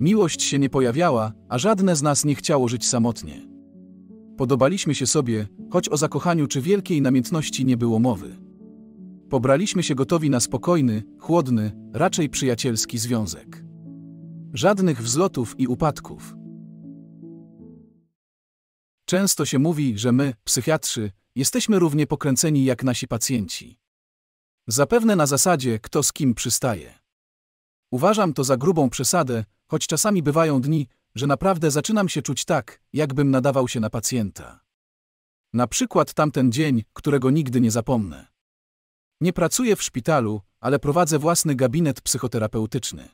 Miłość się nie pojawiała, a żadne z nas nie chciało żyć samotnie. Podobaliśmy się sobie, choć o zakochaniu czy wielkiej namiętności nie było mowy. Pobraliśmy się gotowi na spokojny, chłodny, raczej przyjacielski związek. Żadnych wzlotów i upadków. Często się mówi, że my, psychiatrzy, jesteśmy równie pokręceni jak nasi pacjenci. Zapewne na zasadzie, kto z kim przystaje. Uważam to za grubą przesadę, choć czasami bywają dni, że naprawdę zaczynam się czuć tak, jakbym nadawał się na pacjenta. Na przykład tamten dzień, którego nigdy nie zapomnę. Nie pracuję w szpitalu, ale prowadzę własny gabinet psychoterapeutyczny.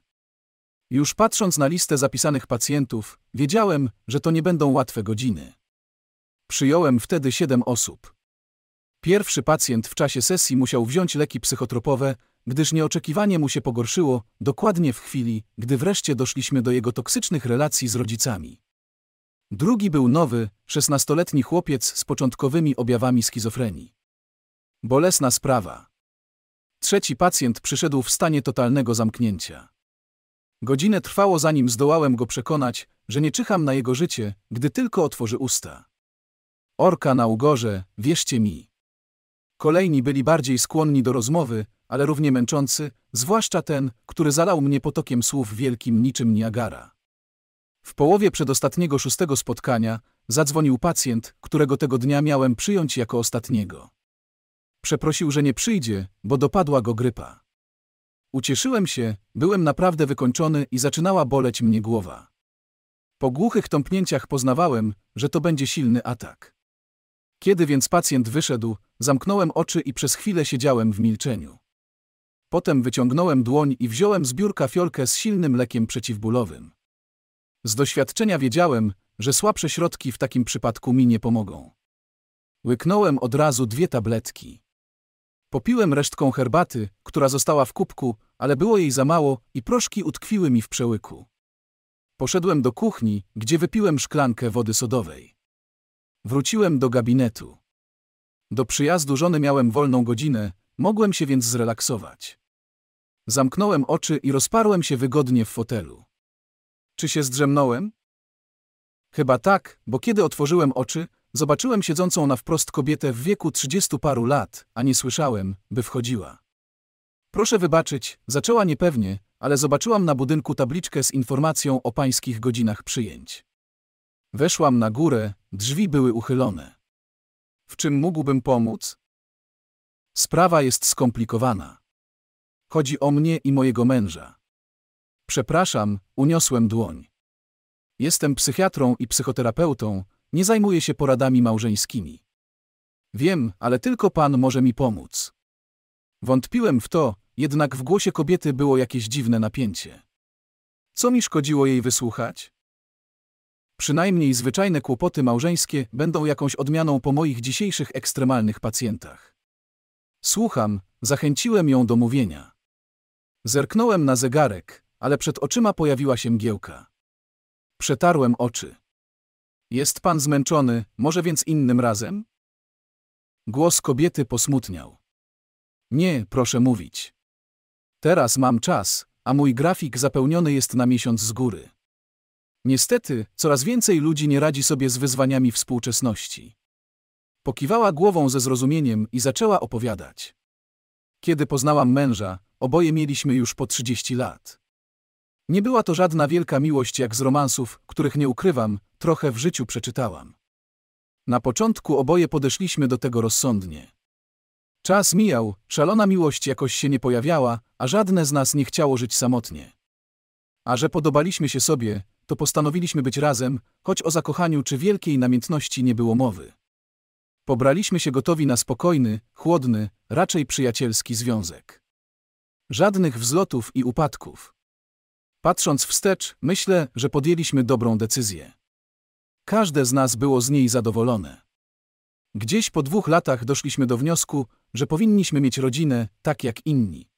Już patrząc na listę zapisanych pacjentów, wiedziałem, że to nie będą łatwe godziny. Przyjąłem wtedy siedem osób. Pierwszy pacjent w czasie sesji musiał wziąć leki psychotropowe, gdyż nieoczekiwanie mu się pogorszyło dokładnie w chwili, gdy wreszcie doszliśmy do jego toksycznych relacji z rodzicami. Drugi był nowy, szesnastoletni chłopiec z początkowymi objawami schizofrenii. Bolesna sprawa. Trzeci pacjent przyszedł w stanie totalnego zamknięcia. Godzinę trwało zanim zdołałem go przekonać, że nie czyham na jego życie, gdy tylko otworzy usta. Orka na ugorze, wierzcie mi. Kolejni byli bardziej skłonni do rozmowy, ale równie męczący, zwłaszcza ten, który zalał mnie potokiem słów wielkim niczym Niagara. W połowie przedostatniego szóstego spotkania zadzwonił pacjent, którego tego dnia miałem przyjąć jako ostatniego. Przeprosił, że nie przyjdzie, bo dopadła go grypa. Ucieszyłem się, byłem naprawdę wykończony i zaczynała boleć mnie głowa. Po głuchych tąpnięciach poznawałem, że to będzie silny atak. Kiedy więc pacjent wyszedł, zamknąłem oczy i przez chwilę siedziałem w milczeniu. Potem wyciągnąłem dłoń i wziąłem z biurka fiolkę z silnym lekiem przeciwbólowym. Z doświadczenia wiedziałem, że słabsze środki w takim przypadku mi nie pomogą. Łyknąłem od razu dwie tabletki. Popiłem resztką herbaty, która została w kubku, ale było jej za mało i proszki utkwiły mi w przełyku. Poszedłem do kuchni, gdzie wypiłem szklankę wody sodowej. Wróciłem do gabinetu. Do przyjazdu żony miałem wolną godzinę, mogłem się więc zrelaksować. Zamknąłem oczy i rozparłem się wygodnie w fotelu. Czy się zdrzemnąłem? Chyba tak, bo kiedy otworzyłem oczy, zobaczyłem siedzącą na wprost kobietę w wieku trzydziestu paru lat, a nie słyszałem, by wchodziła. Proszę wybaczyć, zaczęła niepewnie, ale zobaczyłam na budynku tabliczkę z informacją o pańskich godzinach przyjęć. Weszłam na górę, drzwi były uchylone. W czym mógłbym pomóc? Sprawa jest skomplikowana. Chodzi o mnie i mojego męża. Przepraszam, uniosłem dłoń. Jestem psychiatrą i psychoterapeutą, nie zajmuję się poradami małżeńskimi. Wiem, ale tylko pan może mi pomóc. Wątpiłem w to, jednak w głosie kobiety było jakieś dziwne napięcie. Co mi szkodziło jej wysłuchać? Przynajmniej zwyczajne kłopoty małżeńskie będą jakąś odmianą po moich dzisiejszych ekstremalnych pacjentach. Słucham, zachęciłem ją do mówienia. Zerknąłem na zegarek, ale przed oczyma pojawiła się mgiełka. Przetarłem oczy. Jest pan zmęczony, może więc innym razem? Głos kobiety posmutniał. Nie, proszę mówić. Teraz mam czas, a mój grafik zapełniony jest na miesiąc z góry. Niestety, coraz więcej ludzi nie radzi sobie z wyzwaniami współczesności. Pokiwała głową ze zrozumieniem i zaczęła opowiadać. Kiedy poznałam męża, Oboje mieliśmy już po 30 lat. Nie była to żadna wielka miłość jak z romansów, których nie ukrywam, trochę w życiu przeczytałam. Na początku oboje podeszliśmy do tego rozsądnie. Czas mijał, szalona miłość jakoś się nie pojawiała, a żadne z nas nie chciało żyć samotnie. A że podobaliśmy się sobie, to postanowiliśmy być razem, choć o zakochaniu czy wielkiej namiętności nie było mowy. Pobraliśmy się gotowi na spokojny, chłodny, raczej przyjacielski związek. Żadnych wzlotów i upadków. Patrząc wstecz, myślę, że podjęliśmy dobrą decyzję. Każde z nas było z niej zadowolone. Gdzieś po dwóch latach doszliśmy do wniosku, że powinniśmy mieć rodzinę, tak jak inni.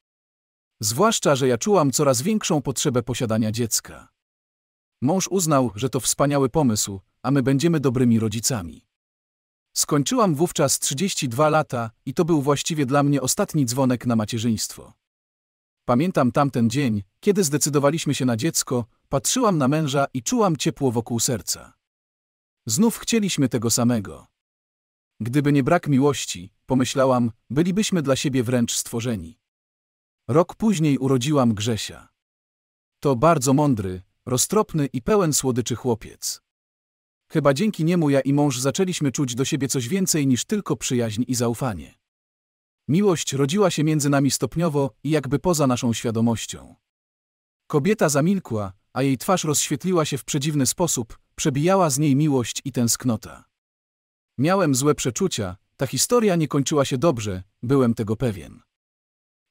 Zwłaszcza, że ja czułam coraz większą potrzebę posiadania dziecka. Mąż uznał, że to wspaniały pomysł, a my będziemy dobrymi rodzicami. Skończyłam wówczas 32 lata i to był właściwie dla mnie ostatni dzwonek na macierzyństwo. Pamiętam tamten dzień, kiedy zdecydowaliśmy się na dziecko, patrzyłam na męża i czułam ciepło wokół serca. Znów chcieliśmy tego samego. Gdyby nie brak miłości, pomyślałam, bylibyśmy dla siebie wręcz stworzeni. Rok później urodziłam Grzesia. To bardzo mądry, roztropny i pełen słodyczy chłopiec. Chyba dzięki niemu ja i mąż zaczęliśmy czuć do siebie coś więcej niż tylko przyjaźń i zaufanie. Miłość rodziła się między nami stopniowo i jakby poza naszą świadomością. Kobieta zamilkła, a jej twarz rozświetliła się w przedziwny sposób, przebijała z niej miłość i tęsknota. Miałem złe przeczucia, ta historia nie kończyła się dobrze, byłem tego pewien.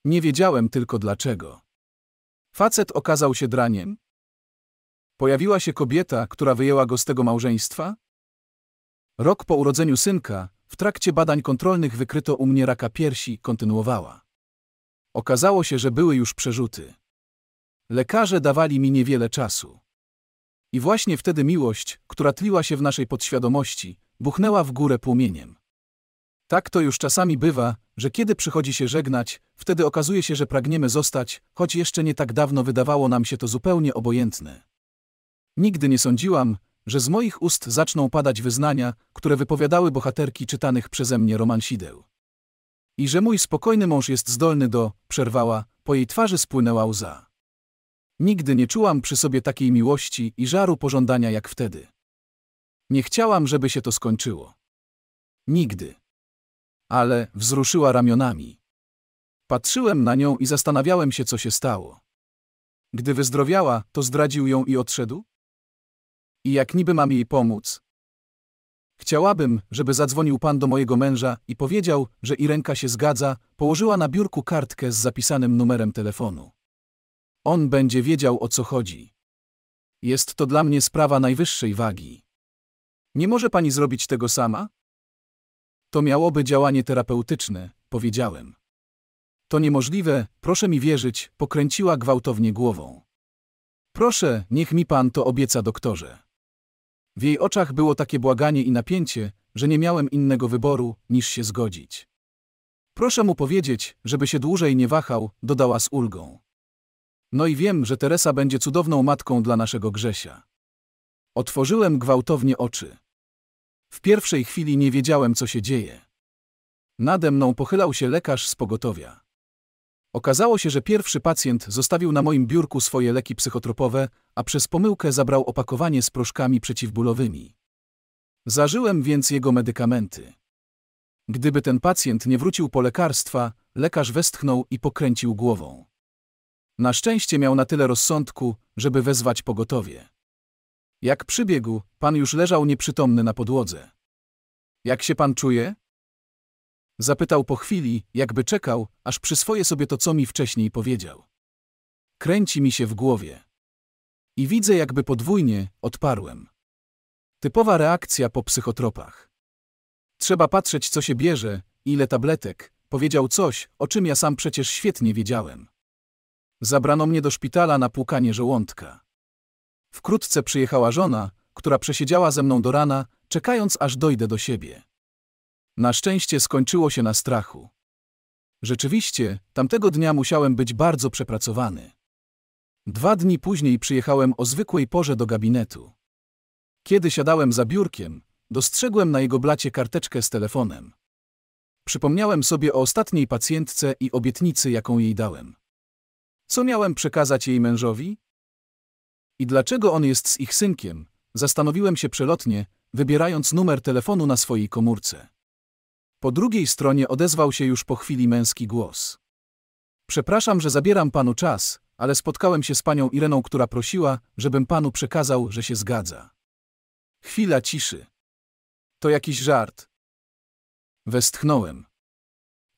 Nie wiedziałem tylko dlaczego. Facet okazał się draniem? Pojawiła się kobieta, która wyjęła go z tego małżeństwa? Rok po urodzeniu synka, w trakcie badań kontrolnych wykryto u mnie raka piersi, kontynuowała. Okazało się, że były już przerzuty. Lekarze dawali mi niewiele czasu. I właśnie wtedy miłość, która tliła się w naszej podświadomości, buchnęła w górę płomieniem. Tak to już czasami bywa, że kiedy przychodzi się żegnać, wtedy okazuje się, że pragniemy zostać, choć jeszcze nie tak dawno wydawało nam się to zupełnie obojętne. Nigdy nie sądziłam, że z moich ust zaczną padać wyznania, które wypowiadały bohaterki czytanych przeze mnie romansideł. I że mój spokojny mąż jest zdolny do, przerwała, po jej twarzy spłynęła łza. Nigdy nie czułam przy sobie takiej miłości i żaru pożądania jak wtedy. Nie chciałam, żeby się to skończyło. Nigdy. Ale wzruszyła ramionami. Patrzyłem na nią i zastanawiałem się, co się stało. Gdy wyzdrowiała, to zdradził ją i odszedł? i jak niby mam jej pomóc. Chciałabym, żeby zadzwonił pan do mojego męża i powiedział, że Irenka się zgadza, położyła na biurku kartkę z zapisanym numerem telefonu. On będzie wiedział o co chodzi. Jest to dla mnie sprawa najwyższej wagi. Nie może pani zrobić tego sama? To miałoby działanie terapeutyczne, powiedziałem. To niemożliwe, proszę mi wierzyć, pokręciła gwałtownie głową. Proszę, niech mi pan to obieca, doktorze. W jej oczach było takie błaganie i napięcie, że nie miałem innego wyboru, niż się zgodzić. Proszę mu powiedzieć, żeby się dłużej nie wahał, dodała z ulgą. No i wiem, że Teresa będzie cudowną matką dla naszego Grzesia. Otworzyłem gwałtownie oczy. W pierwszej chwili nie wiedziałem, co się dzieje. Nade mną pochylał się lekarz z pogotowia. Okazało się, że pierwszy pacjent zostawił na moim biurku swoje leki psychotropowe, a przez pomyłkę zabrał opakowanie z proszkami przeciwbólowymi. Zażyłem więc jego medykamenty. Gdyby ten pacjent nie wrócił po lekarstwa, lekarz westchnął i pokręcił głową. Na szczęście miał na tyle rozsądku, żeby wezwać pogotowie. Jak przybiegł, pan już leżał nieprzytomny na podłodze. Jak się pan czuje? Zapytał po chwili, jakby czekał, aż przyswoję sobie to, co mi wcześniej powiedział. Kręci mi się w głowie. I widzę jakby podwójnie, odparłem. Typowa reakcja po psychotropach. Trzeba patrzeć, co się bierze, ile tabletek, powiedział coś, o czym ja sam przecież świetnie wiedziałem. Zabrano mnie do szpitala na płukanie żołądka. Wkrótce przyjechała żona, która przesiedziała ze mną do rana, czekając aż dojdę do siebie. Na szczęście skończyło się na strachu. Rzeczywiście, tamtego dnia musiałem być bardzo przepracowany. Dwa dni później przyjechałem o zwykłej porze do gabinetu. Kiedy siadałem za biurkiem, dostrzegłem na jego blacie karteczkę z telefonem. Przypomniałem sobie o ostatniej pacjentce i obietnicy, jaką jej dałem. Co miałem przekazać jej mężowi? I dlaczego on jest z ich synkiem? Zastanowiłem się przelotnie, wybierając numer telefonu na swojej komórce. Po drugiej stronie odezwał się już po chwili męski głos. Przepraszam, że zabieram panu czas, ale spotkałem się z panią Ireną, która prosiła, żebym panu przekazał, że się zgadza. Chwila ciszy. To jakiś żart. Westchnąłem.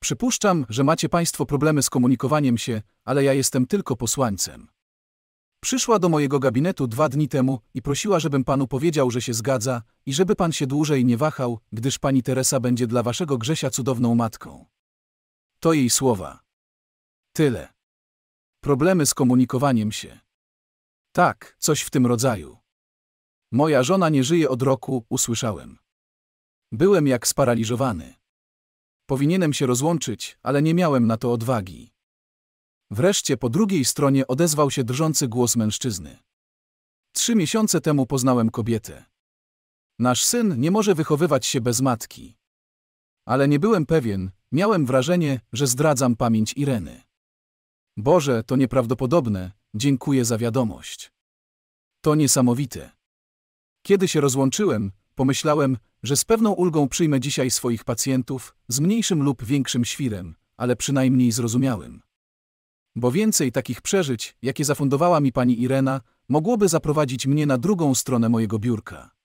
Przypuszczam, że macie państwo problemy z komunikowaniem się, ale ja jestem tylko posłańcem. Przyszła do mojego gabinetu dwa dni temu i prosiła, żebym panu powiedział, że się zgadza i żeby pan się dłużej nie wahał, gdyż pani Teresa będzie dla waszego Grzesia cudowną matką. To jej słowa. Tyle. Problemy z komunikowaniem się. Tak, coś w tym rodzaju. Moja żona nie żyje od roku, usłyszałem. Byłem jak sparaliżowany. Powinienem się rozłączyć, ale nie miałem na to odwagi. Wreszcie po drugiej stronie odezwał się drżący głos mężczyzny. Trzy miesiące temu poznałem kobietę. Nasz syn nie może wychowywać się bez matki. Ale nie byłem pewien, miałem wrażenie, że zdradzam pamięć Ireny. Boże, to nieprawdopodobne, dziękuję za wiadomość. To niesamowite. Kiedy się rozłączyłem, pomyślałem, że z pewną ulgą przyjmę dzisiaj swoich pacjentów, z mniejszym lub większym świrem, ale przynajmniej zrozumiałym. Bo więcej takich przeżyć, jakie zafundowała mi pani Irena, mogłoby zaprowadzić mnie na drugą stronę mojego biurka.